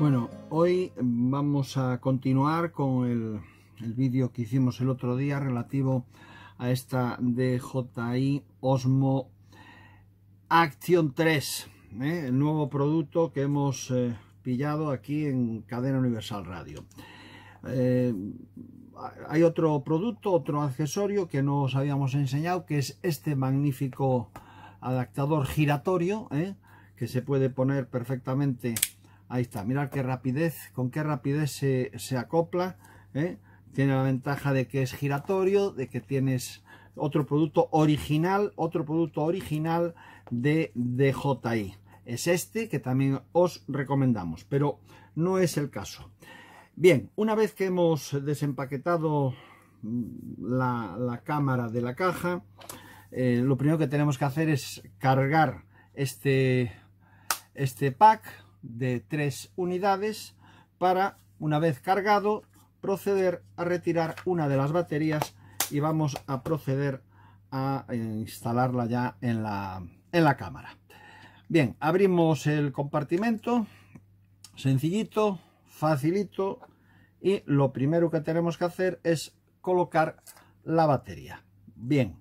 Bueno, hoy vamos a continuar con el, vídeo que hicimos el otro día relativo a esta DJI Osmo Action 3, ¿eh? el nuevo producto que hemos eh, pillado aquí en Cadena Universal Radio. Eh, hay otro producto, otro accesorio que no os habíamos enseñado, que es este magnífico adaptador giratorio, que se puede poner perfectamente Ahí está, mirad qué rapidez, con qué rapidez se, acopla. ¿eh? Tiene la ventaja de que es giratorio, de que tienes otro producto original, otro producto original de DJI. Es este que también os recomendamos, pero no es el caso. Bien, una vez que hemos desempaquetado mm, la, cámara de la caja, eh, lo primero que tenemos que hacer es cargar este, este pack de tres unidades para, una vez cargado, proceder a retirar una de las baterías y vamos a proceder a eh, instalarla ya en la, en la cámara. Bien, abrimos el compartimento, sencillito, facilito y lo primero que tenemos que hacer es colocar la batería. Bien,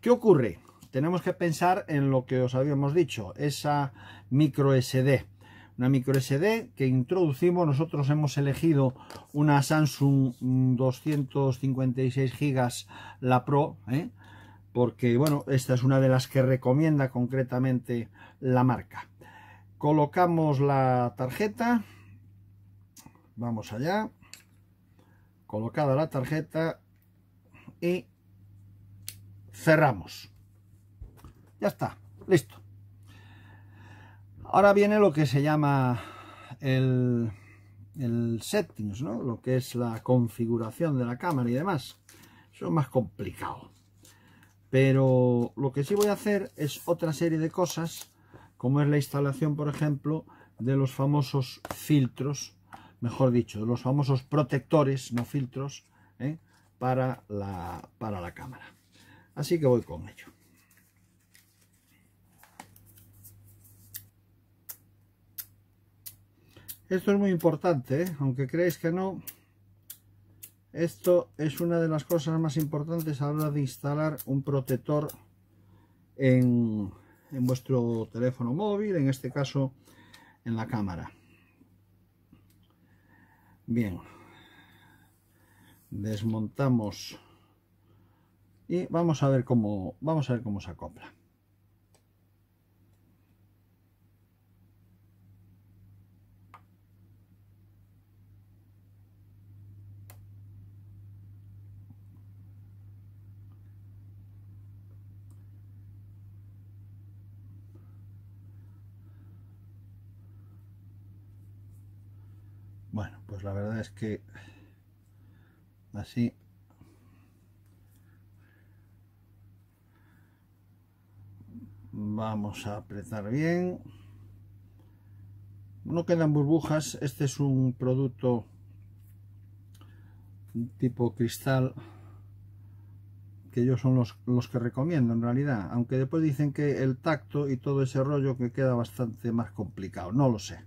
¿qué ocurre? Tenemos que pensar en lo que os habíamos dicho, esa micro SD una micro SD que introducimos. Nosotros hemos elegido una Samsung 256 gigas la Pro, ¿eh? porque bueno, esta es una de las que recomienda concretamente la marca. Colocamos la tarjeta, vamos allá, colocada la tarjeta y cerramos. Ya está, listo. Ahora viene lo que se llama el, settings, ¿no? lo que es la configuración de la cámara y demás. Eso es más complicado. Pero lo que sí voy a hacer es otra serie de cosas, como es la instalación, por ejemplo, de los famosos filtros, mejor dicho, de los famosos protectores, no filtros, ¿eh? para, la, para la cámara. Así que voy con ello. Esto es muy importante, ¿eh? aunque creáis que no. Esto es una de las cosas más importantes a la hora de instalar un protector en, en vuestro teléfono móvil, en este caso en la cámara. Bien, desmontamos y vamos a ver cómo vamos a ver cómo se acopla. Bueno, pues la verdad es que así vamos a apretar bien no quedan burbujas este es un producto tipo cristal que ellos son los, los, que recomiendo en realidad aunque después dicen que el tacto y todo ese rollo que queda bastante más complicado no lo sé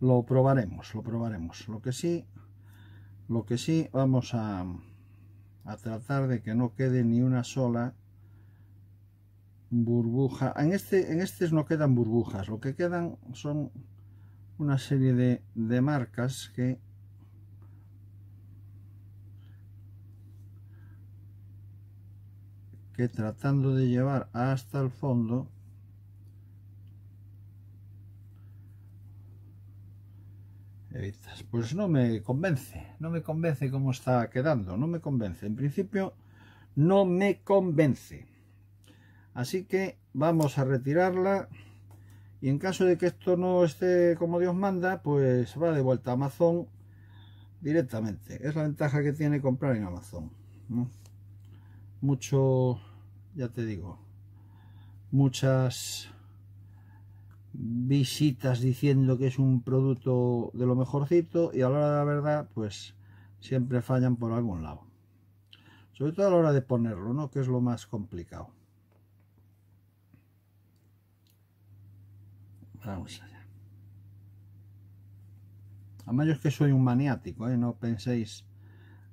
lo probaremos, lo probaremos. Lo que sí, lo que sí vamos a, a tratar de que no quede ni una sola burbuja. En este, en este no quedan burbujas, lo que quedan son una serie de, de marcas que que tratando de llevar hasta el fondo pues no me convence, no me convence cómo está quedando, no me convence. En principio no me convence. Así que vamos a retirarla y en caso de que esto no esté como Dios manda, pues va de vuelta a Amazon directamente. Es la ventaja que tiene comprar en Amazon. Mucho, ya te digo, muchas visitas diciendo que es un producto de lo mejorcito y a la hora de la verdad pues siempre fallan por algún lado sobre todo a la hora de ponerlo no que es lo más complicado vamos allá además yo es que soy un maniático ¿eh? no penséis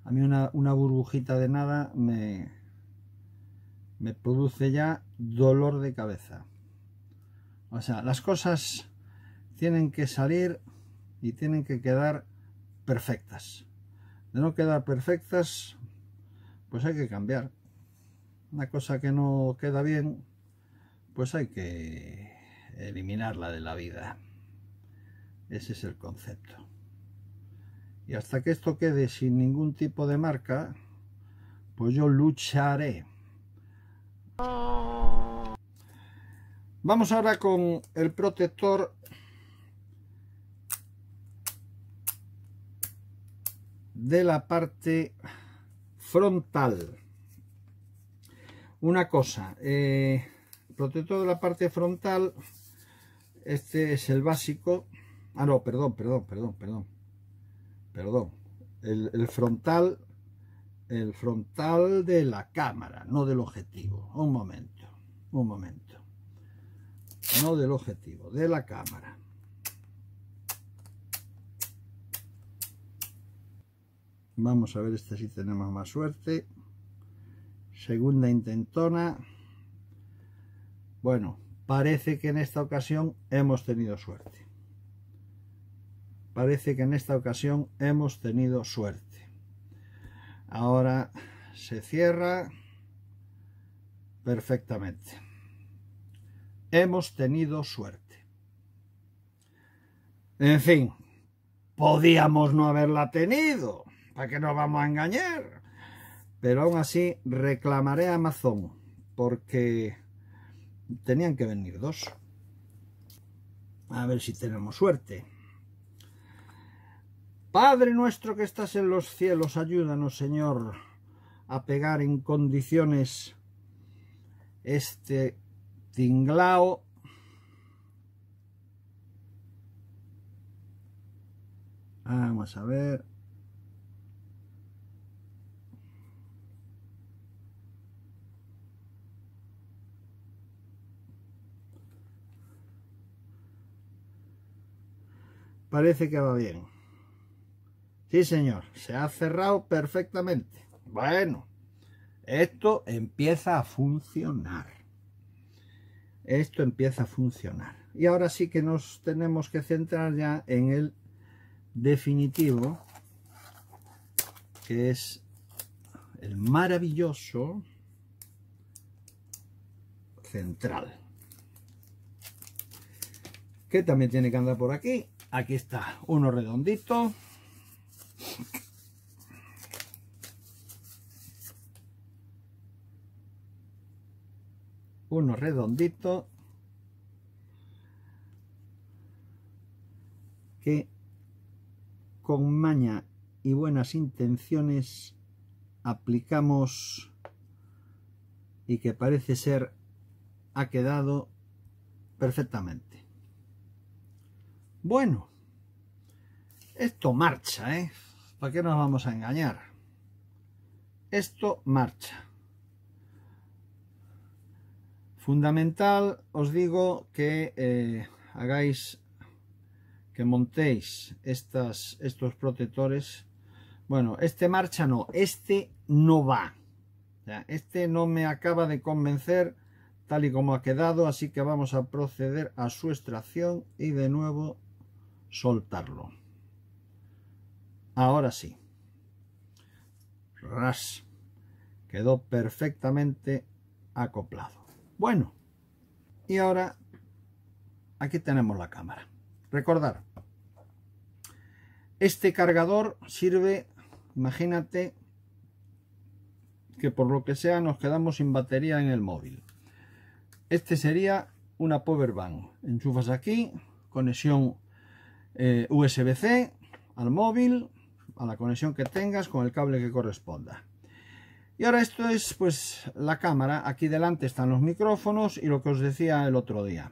a mí una, una burbujita de nada me me produce ya dolor de cabeza o sea, las cosas tienen que salir y tienen que quedar perfectas. De no quedar perfectas, pues hay que cambiar. Una cosa que no queda bien, pues hay que eliminarla de la vida. Ese es el concepto. Y hasta que esto quede sin ningún tipo de marca, pues yo lucharé. Vamos ahora con el protector de la parte frontal. Una cosa, eh, protector de la parte frontal, este es el básico. Ah, no, perdón, perdón, perdón, perdón. Perdón. el frontal, el frontal de la cámara, no del objetivo. Un momento, un momento no del objetivo, de la cámara. Vamos a ver este si tenemos más suerte. Segunda intentona. Bueno, parece que en esta ocasión hemos tenido suerte. Parece que en esta ocasión hemos tenido suerte. Ahora se cierra perfectamente. Hemos tenido suerte. En fin, podíamos no haberla tenido. ¿Para qué nos vamos a engañar? Pero aún así reclamaré a Amazon porque tenían que venir dos. A ver si tenemos suerte. Padre nuestro que estás en los cielos, ayúdanos, Señor, a pegar en condiciones este tinglao vamos a ver parece que va bien sí señor se ha cerrado perfectamente bueno esto empieza a funcionar esto empieza a funcionar. Y ahora sí que nos tenemos que centrar ya en el definitivo, que es el maravilloso central. Que también tiene que andar por aquí. Aquí está uno redondito, uno redondito que con maña y buenas intenciones aplicamos y que parece ser ha quedado perfectamente. Bueno, esto marcha, ¿eh? ¿Para qué nos vamos a engañar? Esto marcha. Fundamental, os digo que eh, hagáis, que montéis estos protectores. Bueno, este marcha no, este no va. este no me acaba de convencer tal y como ha quedado, así que vamos a proceder a su extracción y de nuevo soltarlo. Ahora sí. Ras. Quedó perfectamente acoplado. Bueno, y ahora aquí tenemos la cámara. Recordar, este cargador sirve, imagínate que por lo que sea nos quedamos sin batería en el móvil. Este sería una power bank. Enchufas aquí, conexión eh, USB-C al móvil, a la conexión que tengas con el cable que corresponda. Y ahora esto es pues la cámara, aquí delante están los micrófonos y lo que os decía el otro día.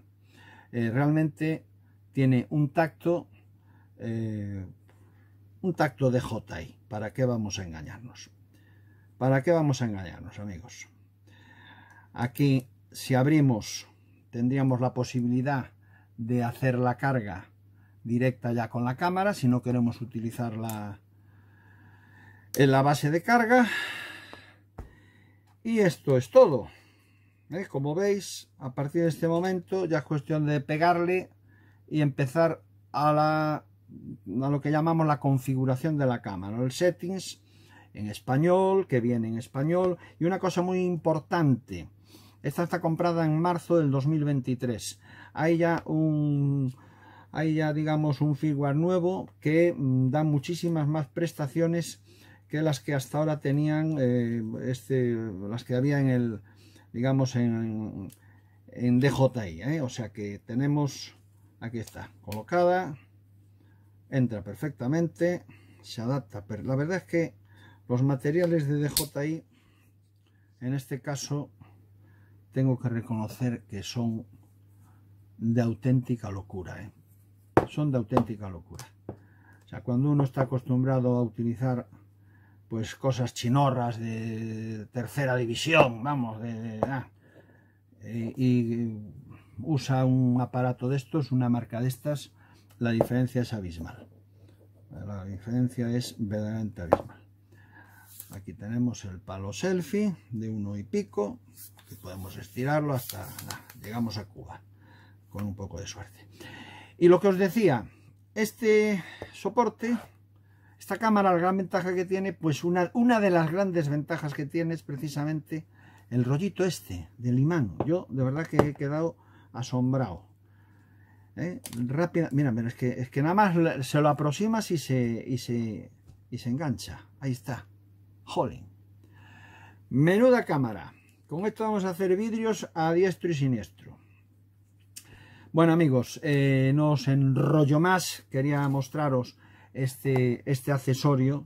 Eh, realmente tiene un tacto, eh, un tacto de J. ¿para qué vamos a engañarnos? ¿Para qué vamos a engañarnos amigos? Aquí si abrimos tendríamos la posibilidad de hacer la carga directa ya con la cámara si no queremos utilizarla en la base de carga y esto es todo. ¿eh? Como veis, a partir de este momento ya es cuestión de pegarle y empezar a, lo que llamamos la configuración de la cámara. El settings en español, que viene en español. Y una cosa muy importante. Esta está comprada en marzo del 2023. Hay ya un... Hay ya, digamos, un firmware nuevo que mm, da muchísimas más prestaciones que las que hasta ahora tenían, eh, este, las que había en el, digamos, en, en DJI. ¿eh? O sea que tenemos, aquí está, colocada, entra perfectamente, se adapta. la verdad es que los materiales de DJI, en este caso, tengo que reconocer que son de auténtica locura. ¿eh? Son de auténtica locura. O sea, cuando uno está acostumbrado a utilizar pues cosas chinorras de tercera división, vamos, de, ah. eh, y usa un aparato de estos, una marca de estas, la diferencia es abismal. La diferencia es verdaderamente abismal. Aquí tenemos el palo selfie de uno y pico, que podemos estirarlo hasta ah, llegamos a Cuba, con un poco de suerte. Y lo que os decía, este soporte esta cámara, la gran ventaja que tiene, pues una, una de las grandes ventajas que tiene es precisamente el rollito este del imán. Yo de verdad que he quedado asombrado. ¿Eh? Rápida, mira, es que, es que nada más se lo aproximas y se, y se, se engancha. Ahí está. Jolín. Menuda cámara. Con esto vamos a hacer vidrios a diestro y siniestro. Bueno amigos, eh, no os enrollo más. Quería mostraros este, este accesorio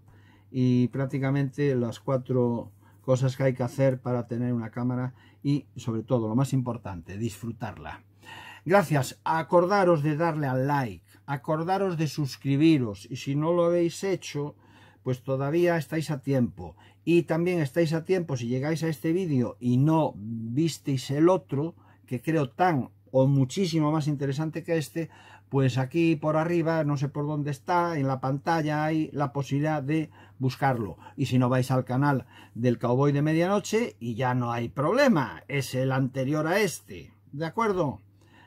y prácticamente las cuatro cosas que hay que hacer para tener una cámara y sobre todo lo más importante disfrutarla gracias acordaros de darle al like acordaros de suscribiros y si no lo habéis hecho pues todavía estáis a tiempo y también estáis a tiempo si llegáis a este vídeo y no visteis el otro que creo tan o muchísimo más interesante que este, pues aquí por arriba, no sé por dónde está, en la pantalla hay la posibilidad de buscarlo. Y si no vais al canal del Cowboy de Medianoche, y ya no hay problema, es el anterior a este. ¿De acuerdo?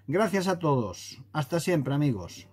Gracias a todos. Hasta siempre, amigos.